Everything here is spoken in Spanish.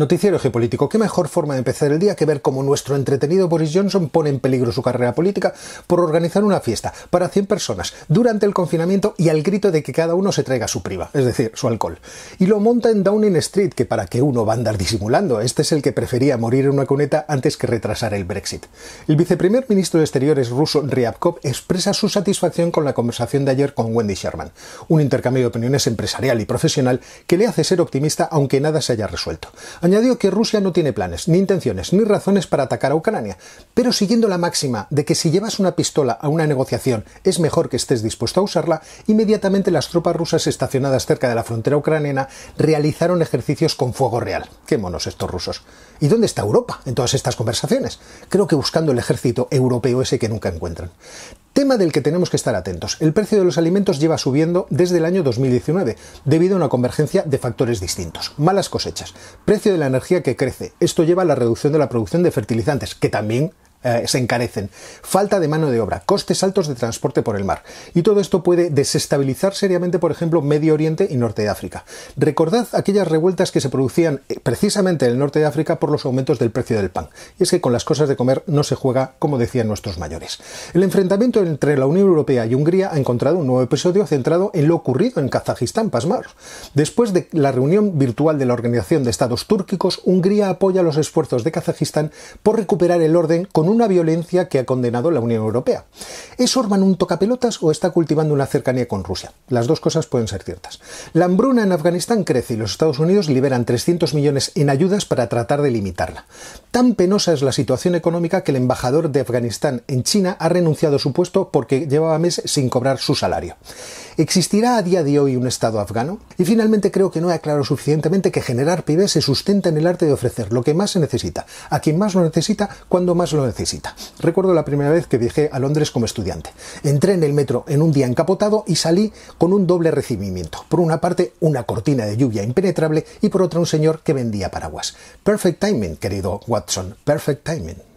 Noticiero geopolítico. ¿Qué mejor forma de empezar el día que ver cómo nuestro entretenido Boris Johnson pone en peligro su carrera política por organizar una fiesta para 100 personas durante el confinamiento y al grito de que cada uno se traiga su priva, es decir, su alcohol? Y lo monta en Downing Street, que para que uno va a andar disimulando. Este es el que prefería morir en una cuneta antes que retrasar el Brexit. El viceprimer ministro de Exteriores ruso Ryabkov expresa su satisfacción con la conversación de ayer con Wendy Sherman, un intercambio de opiniones empresarial y profesional que le hace ser optimista aunque nada se haya resuelto. Añadió que Rusia no tiene planes, ni intenciones, ni razones para atacar a Ucrania, pero siguiendo la máxima de que si llevas una pistola a una negociación es mejor que estés dispuesto a usarla, inmediatamente las tropas rusas estacionadas cerca de la frontera ucraniana realizaron ejercicios con fuego real. Qué monos estos rusos. ¿Y dónde está Europa en todas estas conversaciones? Creo que buscando el ejército europeo ese que nunca encuentran. Tema del que tenemos que estar atentos. El precio de los alimentos lleva subiendo desde el año 2019 debido a una convergencia de factores distintos. Malas cosechas, precio de la energía que crece. Esto lleva a la reducción de la producción de fertilizantes, que también eh, se encarecen, falta de mano de obra, costes altos de transporte por el mar. Y todo esto puede desestabilizar seriamente, por ejemplo, Medio Oriente y Norte de África. Recordad aquellas revueltas que se producían eh, precisamente en el Norte de África por los aumentos del precio del pan. Y es que con las cosas de comer no se juega, como decían nuestros mayores. El enfrentamiento entre la Unión Europea y Hungría ha encontrado un nuevo episodio centrado en lo ocurrido en Kazajistán, Pasmar. Después de la reunión virtual de la Organización de Estados Túrquicos, Hungría apoya los esfuerzos de Kazajistán por recuperar el orden con una violencia que ha condenado la Unión Europea. ¿Es Orban un tocapelotas o está cultivando una cercanía con Rusia? Las dos cosas pueden ser ciertas. La hambruna en Afganistán crece y los Estados Unidos liberan 300 millones en ayudas para tratar de limitarla. Tan penosa es la situación económica que el embajador de Afganistán en China ha renunciado a su puesto porque llevaba meses sin cobrar su salario. ¿Existirá a día de hoy un Estado afgano? Y finalmente creo que no he aclarado suficientemente que generar PIB se sustenta en el arte de ofrecer lo que más se necesita, a quien más lo necesita, cuando más lo necesita. Recuerdo la primera vez que viajé a Londres como estudiante. Entré en el metro en un día encapotado y salí con un doble recibimiento. Por una parte, una cortina de lluvia impenetrable y por otra un señor que vendía paraguas. Perfect timing, querido Watson, perfect timing.